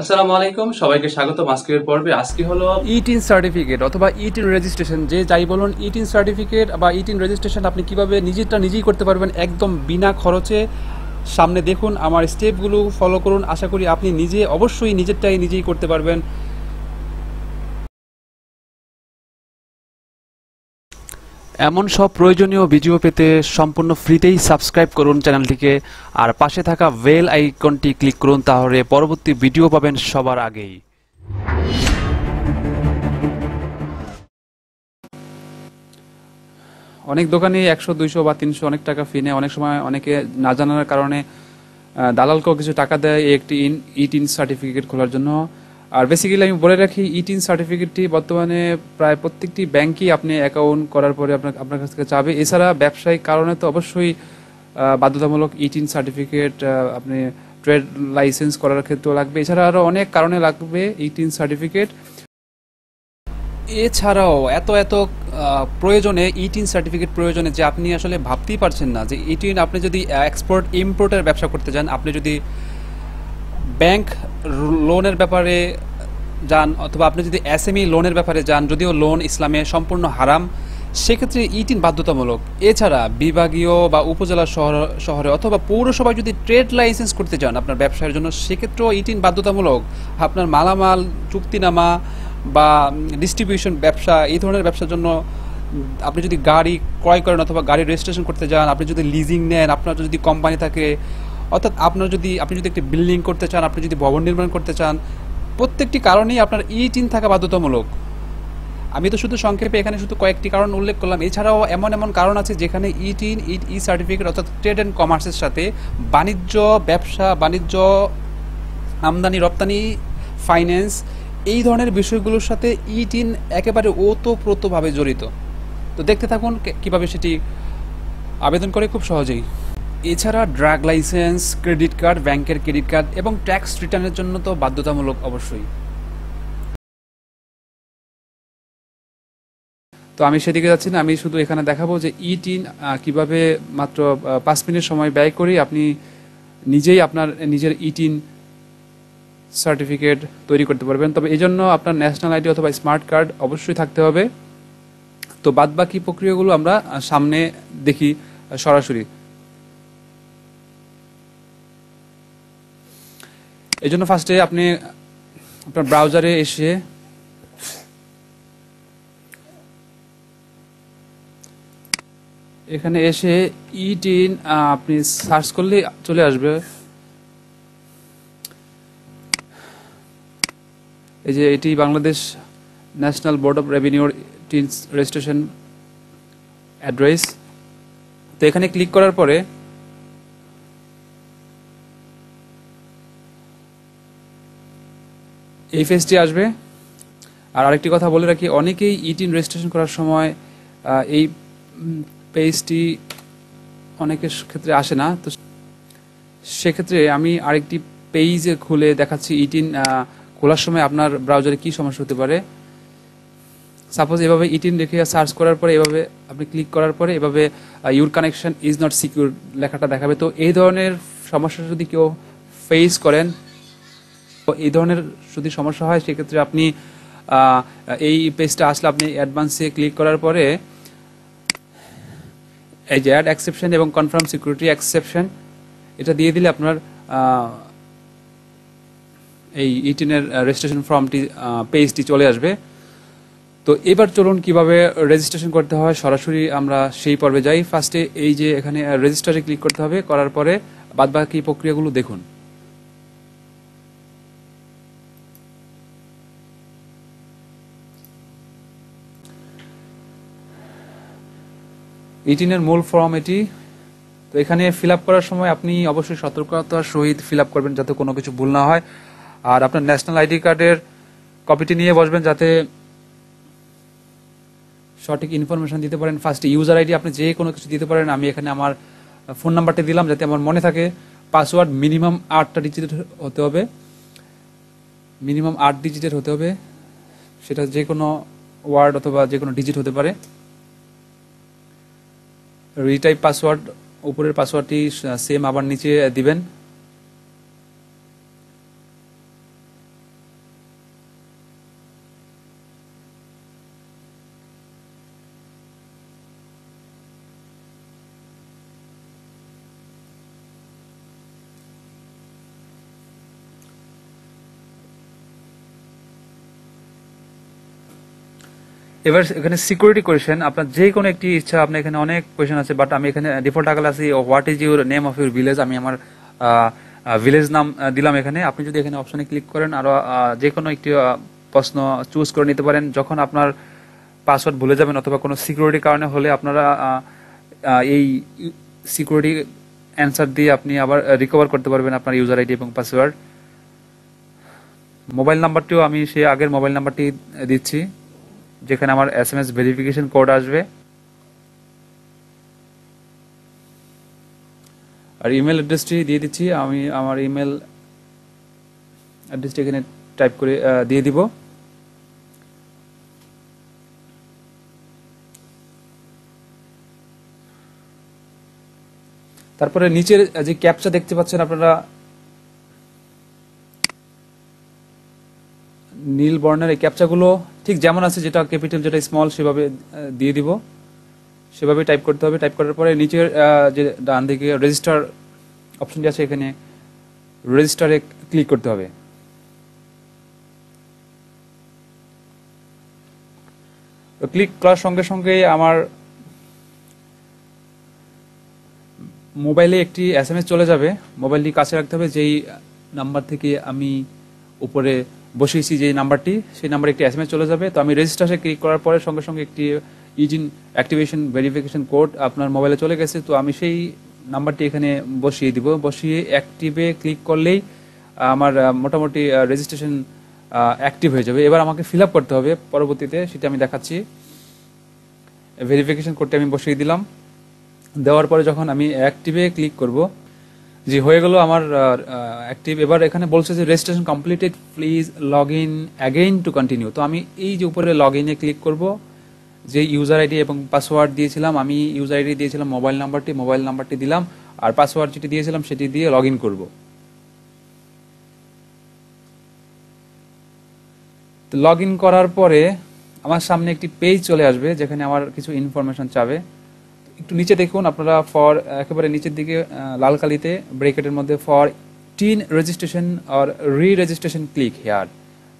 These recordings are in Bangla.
আসসালামু আলাইকুম সবাইকে স্বাগত আজকের পর্বে আজকে হলো ইটিন সার্টিফিকেট অথবা ইটিন রেজিস্ট্রেশন যে যাই বলুন ইটিন সার্টিফিকেট বা ইটিন রেজিস্ট্রেশন আপনি কীভাবে নিজেরটা নিজেই করতে পারবেন একদম বিনা খরচে সামনে দেখুন আমার স্টেপগুলো ফলো করুন আশা করি আপনি নিজে অবশ্যই নিজেরটাই নিজেই করতে পারবেন এমন সব প্রয়োজনীয় ভিডিও পেতে সম্পূর্ণ ফ্রিতেই সাবস্ক্রাইব করুন চ্যানেলটিকে আর পাশে থাকা বেল আইকনটি ক্লিক করুন তাহলে পরবর্তী ভিডিও পাবেন সবার আগেই অনেক দোকানে একশো দুইশো বা তিনশো অনেক টাকা ফিনে অনেক সময় অনেকে না জানার কারণে দালালকেও কিছু টাকা দেয় একটি ইন ইট ইন সার্টিফিকেট খোলার জন্য আর বেসিক্যালি আমি বলে রাখি ইটিন e সার্টিফিকেটটি বর্তমানে প্রায় প্রত্যেকটি ব্যাংকই আপনি অ্যাকাউন্ট করার পরে আপনার আপনার কাছ থেকে চাবে এছাড়া ব্যবসায়িক কারণে তো অবশ্যই বাধ্যতামূলক ইটিন e সার্টিফিকেট আপনি ট্রেড লাইসেন্স করার ক্ষেত্রেও লাগবে এছাড়া আরও অনেক কারণে লাগবে ইটিন e সার্টিফিকেট এছাড়াও এত এত প্রয়োজনে ইটিন সার্টিফিকেট প্রয়োজনে যে আপনি আসলে ভাবতেই পারছেন না যে ইটিন আপনি যদি এক্সপোর্ট ইম্পোর্টের ব্যবসা করতে চান আপনি যদি ব্যাংক লোনের ব্যাপারে যান অথবা আপনি যদি এসএমই লোনের ব্যাপারে যান যদিও লোন ইসলামে সম্পূর্ণ হারাম সেক্ষেত্রে ইটিন বাধ্যতামূলক এছাড়া বিভাগীয় বা উপজেলা শহর শহরে অথবা পৌরসভায় যদি ট্রেড লাইসেন্স করতে চান আপনার ব্যবসায়ের জন্য সেক্ষেত্রেও ইটিন বাধ্যতামূলক আপনার মালামাল চুক্তিনামা বা ডিস্ট্রিবিউশন ব্যবসা এই ধরনের ব্যবসার জন্য আপনি যদি গাড়ি ক্রয় করেন অথবা গাড়ি রেজিস্ট্রেশন করতে যান আপনি যদি লিজিং নেন আপনার যদি কোম্পানি থাকে অর্থাৎ আপনার যদি আপনি যদি একটি বিল্ডিং করতে চান আপনি যদি ভবন নির্মাণ করতে চান প্রত্যেকটি কারণেই আপনার ই চিন থাকা বাধ্যতামূলক আমি তো শুধু সংক্ষেপে এখানে শুধু কয়েকটি কারণ উল্লেখ করলাম এছাড়াও এমন এমন কারণ আছে যেখানে ইটিন ইট ই সার্টিফিকেট অর্থাৎ ট্রেড অ্যান্ড কমার্সের সাথে বাণিজ্য ব্যবসা বাণিজ্য আমদানি রপ্তানি ফাইন্যান্স এই ধরনের বিষয়গুলোর সাথে ইটিন একেবারে ওতপ্রোতভাবে জড়িত তো দেখতে থাকুন কীভাবে সেটি আবেদন করে খুব সহজেই এছাড়া ড্রাগ লাইসেন্স ক্রেডিট কার্ড ব্যাংকের ক্রেডিট কার্ড এবং ট্যাক্স রিটার্নের জন্য তো বাধ্যতামূলক অবশ্যই তো আমি সেদিকে যাচ্ছি না আমি শুধু এখানে দেখাবো যে ই e টিন কীভাবে মাত্র পাঁচ মিনিট সময় ব্যয় করি আপনি নিজেই আপনার নিজের ই টিন সার্টিফিকেট তৈরি করতে পারবেন তবে এই জন্য আপনার ন্যাশনাল আইডি অথবা স্মার্ট কার্ড অবশ্যই থাকতে হবে তো বাদ বাকি প্রক্রিয়াগুলো আমরা সামনে দেখি সরাসরি এই জন্য ফার্স্টে আপনি আপনার ব্রাউজারে এসে এখানে এসে ইটিন আপনি সার্চ করলে চলে আসবে এই যে এটি বাংলাদেশ ন্যাশনাল বোর্ড অফ রেভিনিউর রেজিস্ট্রেশন অ্যাড্রেস তো এখানে ক্লিক করার পরে এই ফেজটি আসবে আর আরেকটি কথা বলে রাখি অনেকেই ইটিন রেজিস্ট্রেশন করার সময় এই পেজটি অনেকের ক্ষেত্রে আসে না তো সেক্ষেত্রে আমি আরেকটি পেজে খুলে দেখাচ্ছি ইটিন খোলার সময় আপনার ব্রাউজারে কি সমস্যা হতে পারে সাপোজ এভাবে ইটিন রেখে সার্চ করার পরে এভাবে আপনি ক্লিক করার পরে এভাবে your connection is not secure লেখাটা দেখাবে তো এই ধরনের সমস্যা যদি কেউ ফেস করেন এই ধরনের যদি সমস্যা হয় সেক্ষেত্রে আপনি এই পেজটা আসলে আপনি অ্যাডভান্সে ক্লিক করার পরে এই যে অ্যাড অ্যাকসেপশন এবং কনফার্ম সিকিউরিটি অ্যাকসেপশন এটা দিয়ে দিলে আপনার এই ইটিনের রেজিস্ট্রেশন ফর্মটি পেজটি চলে আসবে তো এবার চলুন কিভাবে রেজিস্ট্রেশন করতে হয় সরাসরি আমরা সেই পর্বে যাই ফার্স্টে এই যে এখানে রেজিস্টারে ক্লিক করতে হবে করার পরে বাদবাকি প্রক্রিয়াগুলো দেখুন ইটিনের মূল ফর্ম এটি তো এখানে ফিল করার সময় আপনি অবশ্যই সতর্কতার সহিত ফিল করবেন যাতে কোনো কিছু ভুল না হয় আর আপনার ন্যাশনাল আইডি কার্ডের কপিটি নিয়ে বসবেন যাতে সঠিক ইনফরমেশন দিতে পারেন ফার্স্টে ইউজার আইডি আপনি যে কোনো কিছু দিতে পারেন আমি এখানে আমার ফোন নাম্বারটা দিলাম যাতে আমার মনে থাকে পাসওয়ার্ড মিনিমাম আটটা ডিজিটের হতে হবে মিনিমাম আট ডিজিটের হতে হবে সেটা যে কোনো ওয়ার্ড অথবা যে কোনো ডিজিট হতে পারে রিটাইপ পাসওয়ার্ড উপরের পাসওয়ার্ডটি সেম আবার নিচে দিবেন এবার এখানে সিকিউরিটি কোয়েশন আপনার যে কোনো একটি ইচ্ছা আপনার এখানে অনেক কোয়েশন আছে বাট আমি এখানে ডিফল্ট আকাল আছি what is your name of your village আমি আমার ভিলেজ নাম দিলাম এখানে আপনি যদি এখানে অপশনে ক্লিক করেন আরও যে কোনো একটি প্রশ্ন চুজ করে নিতে পারেন যখন আপনার পাসওয়ার্ড ভুলে যাবেন অথবা কোনো সিকিউরিটি কারণে হলে আপনারা এই সিকিউরিটি অ্যান্সার দিয়ে আপনি আবার রিকভার করতে পারবেন আপনার ইউজার আইডি এবং পাসওয়ার্ড মোবাইল নাম্বারটিও আমি সে আগের মোবাইল নাম্বারটি দিচ্ছি যেখানে আমার S M S verification code আসবে আর ইমেল অ্যাড্রেসটি দিয়ে দিচ্ছি আমি আমার ইমেল অ্যাড্রেসটি এখানে টাইপ করে দিয়ে দিব তারপরে নিচের যে ক্যাপচা দেখতে পাচ্ছেন আপনারা নীল বর্ণের এই ক্যাপচাগুলো ঠিক যেমন আছে যেটা ক্যাপিটাল যেটা স্মল সেভাবে দিয়ে দিব সেভাবে টাইপ করতে হবে টাইপ করার পরে নিচের যে ডান দিকে রেজিস্টার অপশনটি আছে এখানে রেজিস্টারে ক্লিক করতে হবে ক্লিক করার সঙ্গে সঙ্গে আমার মোবাইলে একটি এস চলে যাবে মোবাইলটি কাছে রাখতে হবে যেই নাম্বার থেকে আমি উপরে বসিয়েছি যে নাম্বারটি সেই নাম্বারে একটি এস চলে যাবে তো আমি রেজিস্টারে ক্লিক করার পরে সঙ্গে সঙ্গে একটি ইজিন অ্যাক্টিভেশন ভেরিফিকেশন কোড আপনার মোবাইলে চলে গেছে তো আমি সেই নাম্বারটি এখানে বসিয়ে দিব বসিয়ে অ্যাক্টিভে ক্লিক করলেই আমার মোটামুটি রেজিস্ট্রেশন অ্যাক্টিভ হয়ে যাবে এবার আমাকে ফিল করতে হবে পরবর্তীতে সেটা আমি দেখাচ্ছি ভেরিফিকেশন কোডটি আমি বসিয়ে দিলাম দেওয়ার পরে যখন আমি অ্যাক্টিভে ক্লিক করবো জি হয়ে গেল আমার অ্যাক্টিভ এবার এখানে বলছে যে registration completed please log in again to continue তো আমি এই যে উপরে লগ ইনে ক্লিক করব যে ইউজার আইডি এবং পাসওয়ার্ড দিয়েছিলাম আমি ইউজার আইডি দিয়েছিলাম মোবাইল নাম্বারটি মোবাইল নাম্বারটি দিলাম আর পাসওয়ার্ড যেটি দিয়েছিলাম সেটি দিয়ে লগ ইন করবো লগ ইন করার পরে আমার সামনে একটি পেজ চলে আসবে যেখানে আমার কিছু ইনফরমেশন চাবে একটু নিচে দেখুন আপনারা ফর একেবারে নিচের দিকে লাল কালিতে ব্রেকেটের মধ্যে ফর টিন রেজিস্ট্রেশন আর রি রেজিস্ট্রেশন ক্লিক হেয়ার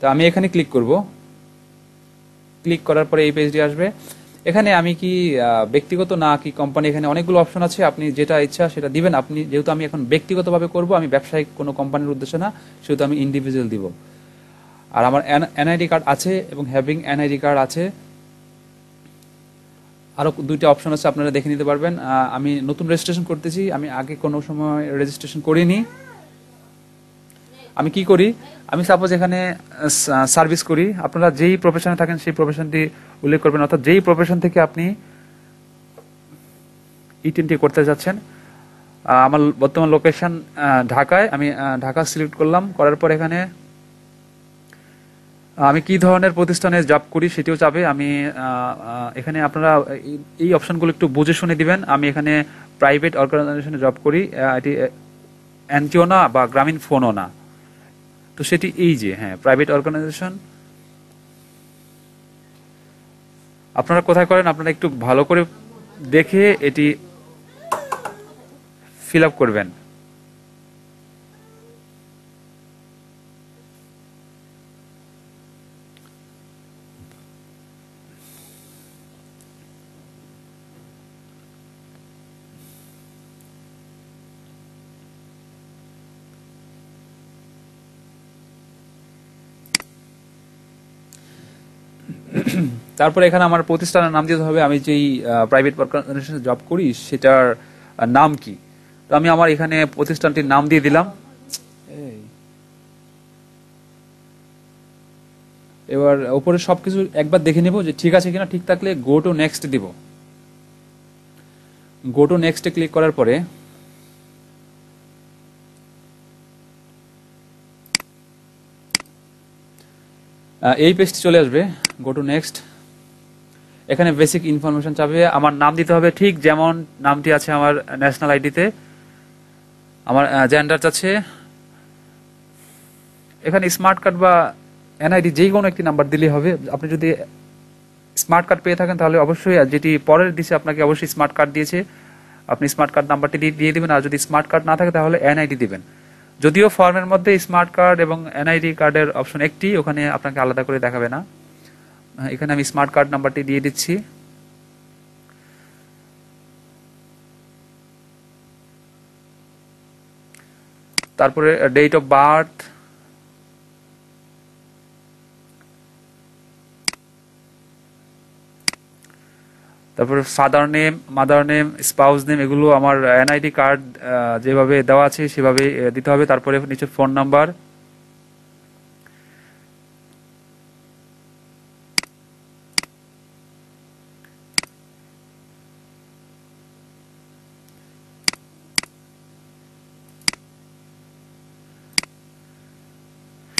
তো আমি এখানে ক্লিক করব ক্লিক করার পরে এই পেজটি আসবে এখানে আমি কি ব্যক্তিগত না কি কোম্পানি এখানে অনেকগুলো অপশন আছে আপনি যেটা ইচ্ছা সেটা দিবেন আপনি যেহেতু আমি এখন ব্যক্তিগতভাবে করব আমি ব্যবসায়িক কোনো কোম্পানির উদ্দেশ্যে না সেহেতু আমি ইন্ডিভিজুয়াল দিব আর আমার এনআইডি কার্ড আছে এবং হ্যাভিং এনআইডি কার্ড আছে আরও দুইটা অপশন আছে আপনারা দেখে নিতে পারবেন আমি নতুন রেজিস্ট্রেশন করতেছি আমি আগে কোনো সময় রেজিস্ট্রেশন করিনি আমি কি করি আমি সাপোজ এখানে সার্ভিস করি আপনারা যেই প্রফেশনে থাকেন সেই প্রফেশনটি উল্লেখ করবেন অর্থাৎ যেই প্রফেশন থেকে আপনি ইটেনটি e করতে যাচ্ছেন আমার বর্তমান লোকেশন ঢাকায় আমি ঢাকা সিলেক্ট করলাম করার পর এখানে আমি কি ধরনের প্রতিষ্ঠানে জব করি সেটিও চাবে আমি এখানে আপনারা এই অপশনগুলো একটু বুঝে শুনে দিবেন আমি এখানে প্রাইভেট অর্গানাইজেশনে জব করি এটি অ্যান্টিও না বা গ্রামীণ ফোনও না তো সেটি এই যে হ্যাঁ প্রাইভেট অর্গানাইজেশন আপনারা কোথায় করেন আপনারা একটু ভালো করে দেখে এটি ফিল আপ করবেন তারপরে এখানে আমার প্রতিষ্ঠানের নাম দিতে হবে আমি যেই প্রাইভেট অর্গানাইজেশনে জব করি সেটার নাম কি তো আমি আমার এখানে প্রতিষ্ঠানটির নাম দিয়ে দিলাম এবার ওপরে সবকিছু একবার দেখে নেব যে ঠিক আছে কিনা ঠিক থাকলে গো টু নেক্সট দিব গো টু নেক্সটে ক্লিক করার পরে এই পেজটি চলে আসবে গো টু নেক্সট এখানে বেসিক ইনফরমেশন চাবে আমার নাম দিতে হবে ঠিক যেমন নামটি আছে আমার ন্যাশনাল আইডিতে আমার জেন্ডার চাচ্ছে এখানে স্মার্ট কার্ড বা এনআইডি যে কোনো একটি নাম্বার দিলেই হবে আপনি যদি স্মার্ট কার্ড পেয়ে থাকেন তাহলে অবশ্যই যেটি পরের দিছে আপনাকে অবশ্যই স্মার্ট কার্ড দিয়েছে আপনি স্মার্ট কার্ড নাম্বারটি দিয়ে দেবেন আর যদি স্মার্ট কার্ড না থাকে তাহলে এনআইডি দেবেন যদিও ফর্মের মধ্যে স্মার্ট কার্ড এবং এনআইডি কার্ডের অপশন একটি ওখানে আপনাকে আলাদা করে দেখাবে না এখানে আমি স্মার্ট কার্ড নাম্বারটি দিয়ে দিচ্ছি তারপরে ডেট অফ বার্থ তারপরে father name mother name spouse name এগুলো আমার এনআইডি কার্ড যেভাবে দেওয়া আছে সেভাবে দিতে হবে তারপরে নিচে phone number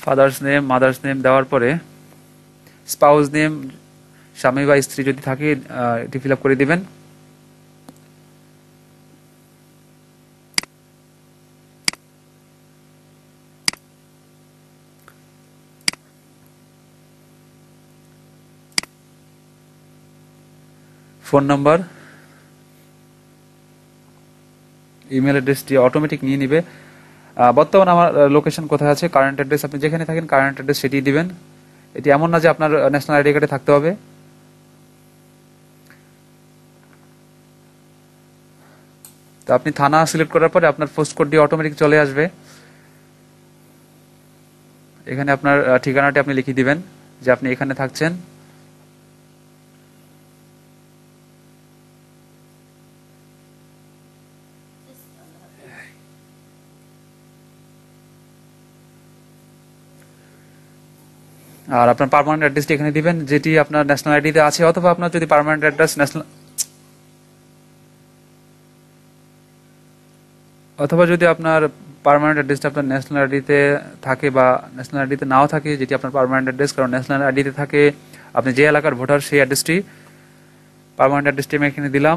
father's name mother's name দেওয়ার পরে স্পাউস নেম স্বামী বা স্ত্রী যদি থাকে এটি ফিল করে দিবেন ফোন নাম্বার ইমেল অ্যাড্রেসটি অটোমেটিক নিয়ে নিবে বর্তমান আমার লোকেশন কোথায় আছে কারেন্ট অ্যাড্রেস আপনি যেখানে থাকেন কারেন্ট অ্যাড্রেস সেটি দিবেন এটি এমন না যে আপনার ন্যাশনাল আইডি কার্ডে থাকতে হবে তো আপনি থানা সিলেক্ট করার পরে আপনার পোস্ট কোডটি অটোমেটিক চলে আসবে এখানে আপনার ঠিকানাটি আপনি লিখে দিবেন যে আপনি এখানে থাকছেন আর আপনার পার্মানেন্ট অ্যাড্রেসটি এখানে দিবেন যেটি আপনার ন্যাশনাল আইডিতে আছে অথবা আপনার যদি পারমানেন্ট অ্যাড্রেস ন্যাশনাল অথবা যদি আপনার পারমানেন্ট অ্যাড্রেসটা আপনার ন্যাশনাল আইডিতে থাকে বা ন্যাশনাল আইডিতে নাও থাকে যেটি আপনার পারমানেন্ট অ্যাড্রেস কারণ ন্যাশনাল আইডিতে থাকে আপনি যে এলাকার ভোটার সেই অ্যাড্রেসটি পারমানেন্ট অ্যাড্রেসটি আমি এখানে দিলাম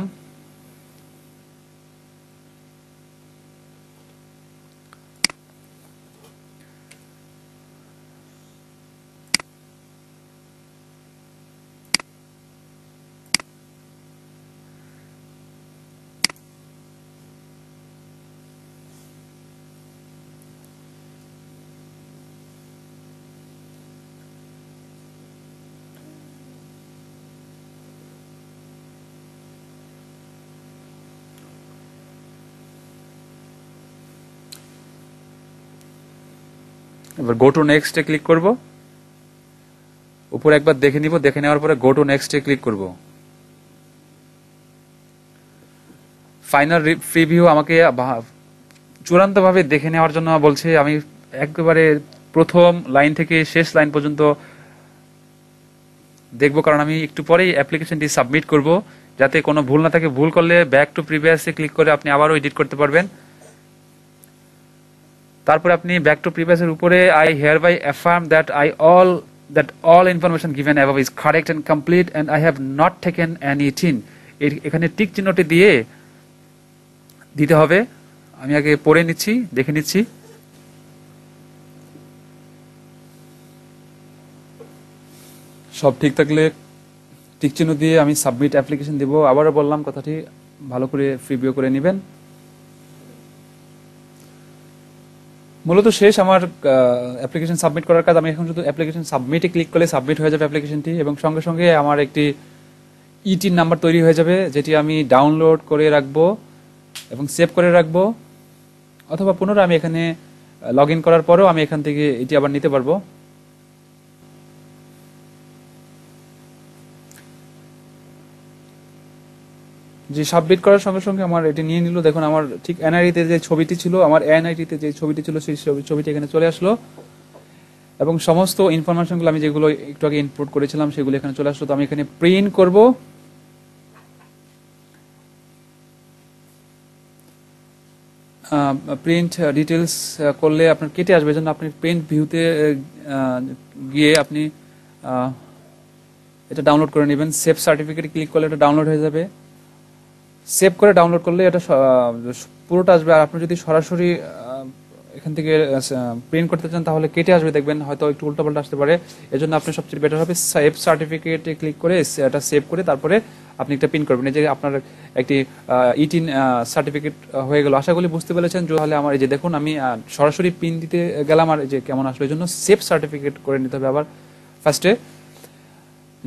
এবার গো টু নেক্সটে ক্লিক করব উপরে একবার দেখে নিব দেখে নেওয়ার পরে গো টু নেক্সটে ক্লিক করব ফাইনাল প্রিভিউ আমাকে চূড়ান্তভাবে দেখে নেওয়ার জন্য বলছে আমি একেবারে প্রথম লাইন থেকে শেষ লাইন পর্যন্ত দেখব কারণ আমি একটু পরেই অ্যাপ্লিকেশনটি সাবমিট করব যাতে কোনো ভুল না থাকে ভুল করলে ব্যাক টু প্রিভিয়াসে ক্লিক করে আপনি আবারও এডিট করতে পারবেন তারপরে আপনি ব্যাক টু প্রিভিয়াস এর উপরে I hereby affirm that I all that all information given above is correct and complete and I have not taken any TIN এখানে টিক চিহ্নটি দিয়ে দিতে হবে আমি আগে পড়ে নিচ্ছি দেখে নিচ্ছি সব ঠিক থাকলে টিক চিহ্ন দিয়ে আমি সাবমিট অ্যাপ্লিকেশন দেবো আবারও বললাম কথাটি ভালো করে প্রিভিউ করে নেবেন মূলত শেষ আমার অ্যাপ্লিকেশন সাবমিট করার কাজ আমি এখন শুধু অ্যাপ্লিকেশন সাবমিটে ক্লিক করলে সাবমিট হয়ে যাবে অ্যাপ্লিকেশনটি এবং সঙ্গে সঙ্গে আমার একটি ইটির e নাম্বার তৈরি হয়ে যাবে যেটি আমি ডাউনলোড করে রাখবো এবং সেভ করে রাখবো অথবা পুনরায় আমি এখানে লগ করার পরেও আমি এখান থেকে এটি আবার নিতে পারবো যে সাবমিট করার সঙ্গে সঙ্গে আমার এটি নিয়ে নিল দেখুন আমার ঠিক এনআইডিতে যে ছবিটি ছিল আমার এনআইটিতে যে ছবিটি ছিল সেই ছবিটি এখানে চলে আসলো এবং সমস্ত ইনফরমেশনগুলো আমি যেগুলো একটু আগে ইনপুট করেছিলাম সেগুলো এখানে চলে আসলো তো আমি এখানে প্রিন্ট করব প্রিন্ট ডিটেলস করলে আপনার কেটে আসবে জন্য আপনি প্রিন্ট ভিউতে গিয়ে আপনি এটা ডাউনলোড করে নেবেন সেফ সার্টিফিকেট ক্লিক করলে এটা ডাউনলোড হয়ে যাবে সেভ করে ডাউনলোড করলে এটা পুরোটা আসবে আর আপনি যদি সরাসরি এখান থেকে প্রিন্ট করতে চান তাহলে কেটে আসবে দেখবেন হয়তো একটু পাল্টা আসতে পারে জন্য আপনি সবচেয়ে বেটার হবে সেভ সার্টিফিকেটে ক্লিক করে এটা সেভ করে তারপরে আপনি একটা প্রিন্ট করবেন এই যে আপনার একটি ইটিন সার্টিফিকেট e হয়ে গেল আশা করি বুঝতে পেরেছেন তাহলে আমার এই যে দেখুন আমি সরাসরি পিন দিতে গেলাম আর যে কেমন আসবে এই জন্য সেভ সার্টিফিকেট করে নিতে হবে আবার ফার্স্টে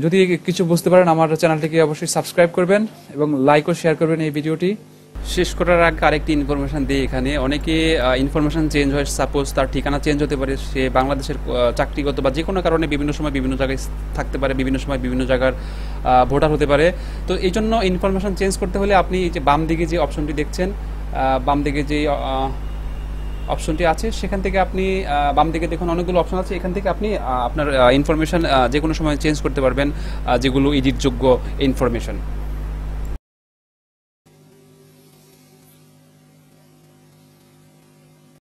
যদি কিছু বুঝতে পারেন আমার চ্যানেলটিকে অবশ্যই সাবস্ক্রাইব করবেন এবং লাইক ও শেয়ার করবেন এই ভিডিওটি শেষ করার আগে আরেকটি ইনফরমেশান দিই এখানে অনেকে ইনফরমেশান চেঞ্জ হয় সাপোজ তার ঠিকানা চেঞ্জ হতে পারে সে বাংলাদেশের চাকরিগত বা যে কোনো কারণে বিভিন্ন সময় বিভিন্ন জায়গায় থাকতে পারে বিভিন্ন সময় বিভিন্ন জায়গার ভোটার হতে পারে তো এই জন্য ইনফরমেশান চেঞ্জ করতে হলে আপনি যে বাম দিকে যে অপশনটি দেখছেন বাম দিকে যে অপশনটি আছে সেখান থেকে আপনি বাম দিকে দেখুন অনেকগুলো অপশন আছে এখান থেকে আপনি আপনার ইনফরমেশান যে কোনো সময় চেঞ্জ করতে পারবেন যেগুলো ইডিটযোগ্য ইনফরমেশান